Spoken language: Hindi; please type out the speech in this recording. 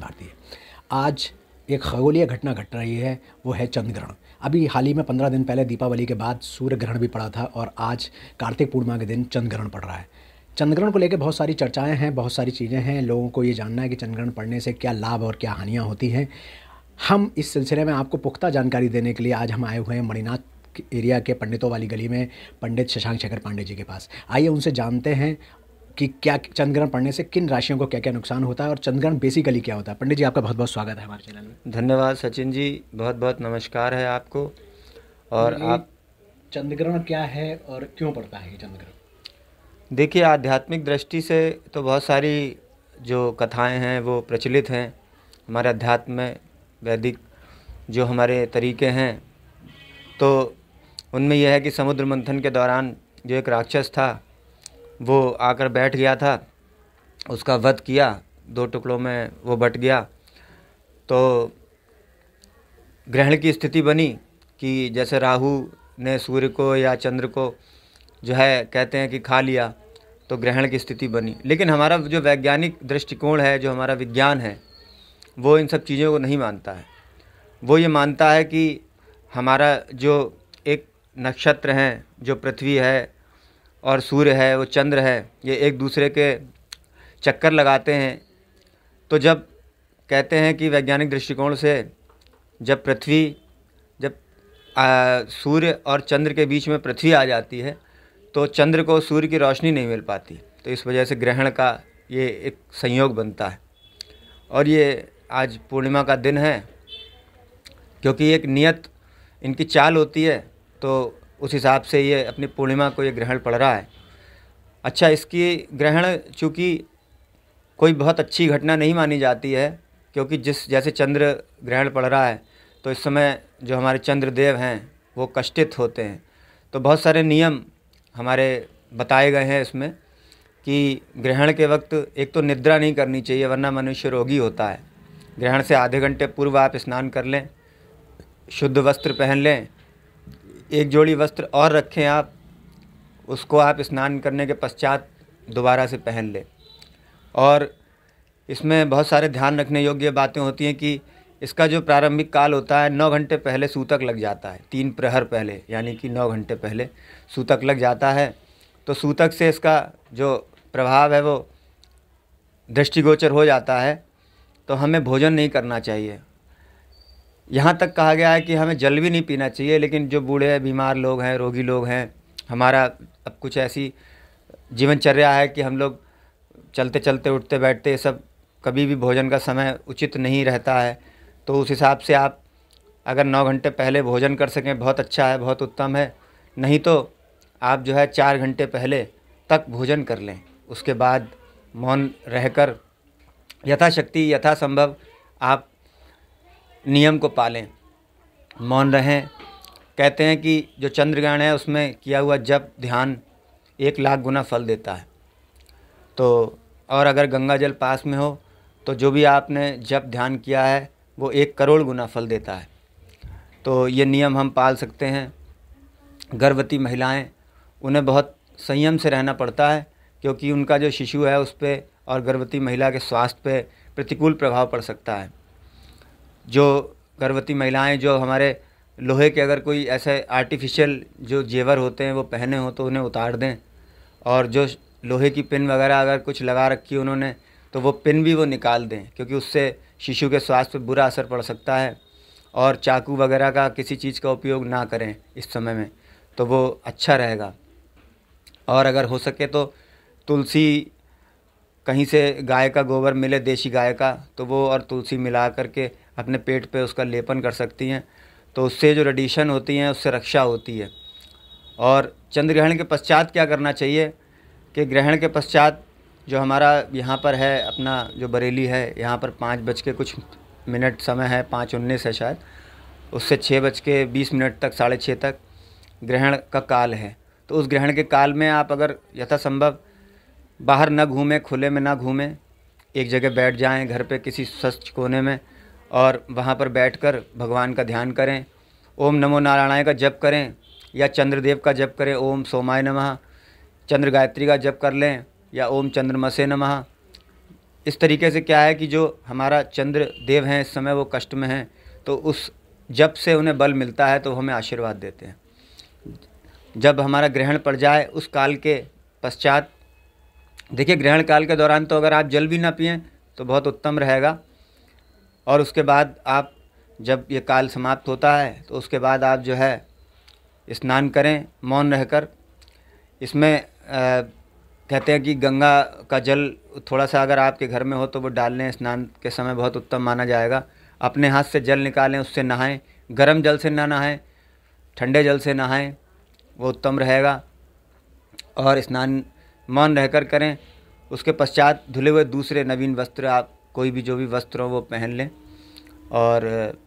भारतीय आज एक खगोलीय घटना घट रही है वो है ग्रहण अभी हाल ही में पंद्रह दिन पहले दीपावली के बाद सूर्य ग्रहण भी पड़ा था और आज कार्तिक पूर्णिमा के दिन ग्रहण पड़ रहा है चंद्रग्रहण को लेकर बहुत सारी चर्चाएं हैं बहुत सारी चीज़ें हैं लोगों को ये जानना है कि चंद्रग्रहण पढ़ने से क्या लाभ और क्या हानियाँ होती हैं हम इस सिलसिले में आपको पुख्ता जानकारी देने के लिए आज हम आए हुए हैं मणिनाथ एरिया के पंडितों वाली गली में पंडित शशांक शेखर पांडे जी के पास आइए उनसे जानते हैं कि क्या चंद्रग्रहण पढ़ने से किन राशियों को क्या क्या नुकसान होता है और चंद्रग्रहण बेसिकली क्या होता है पंडित जी आपका बहुत बहुत स्वागत है हमारे चैनल में धन्यवाद सचिन जी बहुत बहुत नमस्कार है आपको और आप चंद्रग्रहण क्या है और क्यों पड़ता है ये चंद्रग्रहण देखिए आध्यात्मिक दृष्टि से तो बहुत सारी जो कथाएं हैं वो प्रचलित हैं हमारे अध्यात्म में वैदिक जो हमारे तरीके हैं तो उनमें यह है कि समुद्र मंथन के दौरान जो एक राक्षस था वो आकर बैठ गया था उसका वध किया दो टुकड़ों में वो बट गया तो ग्रहण की स्थिति बनी कि जैसे राहु ने सूर्य को या चंद्र को जो है कहते हैं कि खा लिया तो ग्रहण की स्थिति बनी लेकिन हमारा जो वैज्ञानिक दृष्टिकोण है जो हमारा विज्ञान है वो इन सब चीज़ों को नहीं मानता है वो ये मानता है कि हमारा जो एक नक्षत्र हैं जो पृथ्वी है और सूर्य है वो चंद्र है ये एक दूसरे के चक्कर लगाते हैं तो जब कहते हैं कि वैज्ञानिक दृष्टिकोण से जब पृथ्वी जब आ, सूर्य और चंद्र के बीच में पृथ्वी आ जाती है तो चंद्र को सूर्य की रोशनी नहीं मिल पाती तो इस वजह से ग्रहण का ये एक संयोग बनता है और ये आज पूर्णिमा का दिन है क्योंकि एक नियत इनकी चाल होती है तो उस हिसाब से ये अपनी पूर्णिमा को ये ग्रहण पड़ रहा है अच्छा इसकी ग्रहण चूँकि कोई बहुत अच्छी घटना नहीं मानी जाती है क्योंकि जिस जैसे चंद्र ग्रहण पड़ रहा है तो इस समय जो हमारे चंद्रदेव हैं वो कष्टित होते हैं तो बहुत सारे नियम हमारे बताए गए हैं इसमें कि ग्रहण के वक्त एक तो निद्रा नहीं करनी चाहिए वरना मनुष्य रोगी होता है ग्रहण से आधे घंटे पूर्व आप स्नान कर लें शुद्ध वस्त्र पहन लें एक जोड़ी वस्त्र और रखें आप उसको आप स्नान करने के पश्चात दोबारा से पहन लें और इसमें बहुत सारे ध्यान रखने योग्य बातें होती हैं कि इसका जो प्रारंभिक काल होता है नौ घंटे पहले सूतक लग जाता है तीन प्रहर पहले यानी कि नौ घंटे पहले सूतक लग जाता है तो सूतक से इसका जो प्रभाव है वो दृष्टिगोचर हो जाता है तो हमें भोजन नहीं करना चाहिए यहाँ तक कहा गया है कि हमें जल भी नहीं पीना चाहिए लेकिन जो बूढ़े बीमार लोग हैं रोगी लोग हैं हमारा अब कुछ ऐसी जीवनचर्या है कि हम लोग चलते चलते उठते बैठते सब कभी भी भोजन का समय उचित नहीं रहता है तो उस हिसाब से आप अगर नौ घंटे पहले भोजन कर सकें बहुत अच्छा है बहुत उत्तम है नहीं तो आप जो है चार घंटे पहले तक भोजन कर लें उसके बाद मौन रहकर यथाशक्ति यथासंभव आप नियम को पालें मौन रहें कहते हैं कि जो चंद्रग्रहण है उसमें किया हुआ जब ध्यान एक लाख गुना फल देता है तो और अगर गंगा जल पास में हो तो जो भी आपने जब ध्यान किया है वो एक करोड़ गुना फल देता है तो ये नियम हम पाल सकते हैं गर्भवती महिलाएं उन्हें बहुत संयम से रहना पड़ता है क्योंकि उनका जो शिशु है उस पर और गर्भवती महिला के स्वास्थ्य पे प्रतिकूल प्रभाव पड़ सकता है जो गर्भवती महिलाएं जो हमारे लोहे के अगर कोई ऐसे आर्टिफिशियल जो जेवर होते हैं वो पहने हों तो उन्हें उतार दें और जो लोहे की पिन वगैरह अगर कुछ लगा रखी उन्होंने तो वो पिन भी वो निकाल दें क्योंकि उससे शिशु के स्वास्थ्य पर बुरा असर पड़ सकता है और चाकू वगैरह का किसी चीज़ का उपयोग ना करें इस समय में तो वो अच्छा रहेगा और अगर हो सके तो तुलसी कहीं से गाय का गोबर मिले देसी गाय का तो वो और तुलसी मिला करके अपने पेट पे उसका लेपन कर सकती हैं तो उससे जो रेडिएशन होती हैं उससे रक्षा होती है और चंद्र ग्रहण के पश्चात क्या करना चाहिए कि ग्रहण के पश्चात जो हमारा यहाँ पर है अपना जो बरेली है यहाँ पर पाँच बज के कुछ मिनट समय है पाँच उन्नीस है शायद उससे छः बज के बीस मिनट तक साढ़े छः तक ग्रहण का काल है तो उस ग्रहण के काल में आप अगर यथासंभव बाहर न घूमें खुले में ना घूमें एक जगह बैठ जाएं घर पे किसी स्वस्थ कोने में और वहाँ पर बैठ कर भगवान का ध्यान करें ओम नमो नारायणाय का जप करें या चंद्रदेव का जप करें ओम सोमाय नमः चंद्र गायत्री का जप कर लें या ओम चंद्रमसे नमः इस तरीके से क्या है कि जो हमारा चंद्र देव हैं इस समय वो कष्ट में हैं तो उस जब से उन्हें बल मिलता है तो हमें आशीर्वाद देते हैं जब हमारा ग्रहण पड़ जाए उस काल के पश्चात देखिए ग्रहण काल के दौरान तो अगर आप जल भी ना पिए तो बहुत उत्तम रहेगा और उसके बाद आप जब ये काल समाप्त होता है तो उसके बाद आप जो है स्नान करें मौन रहकर इसमें आ, कहते हैं कि गंगा का जल थोड़ा सा अगर आपके घर में हो तो वो डाल लें स्नान के समय बहुत उत्तम माना जाएगा अपने हाथ से जल निकालें उससे नहाएं गर्म जल से ना नहाएं ठंडे जल से नहाएं वो उत्तम रहेगा और स्नान मौन रहकर करें उसके पश्चात धुले हुए दूसरे नवीन वस्त्र आप कोई भी जो भी वस्त्र हो वो पहन लें और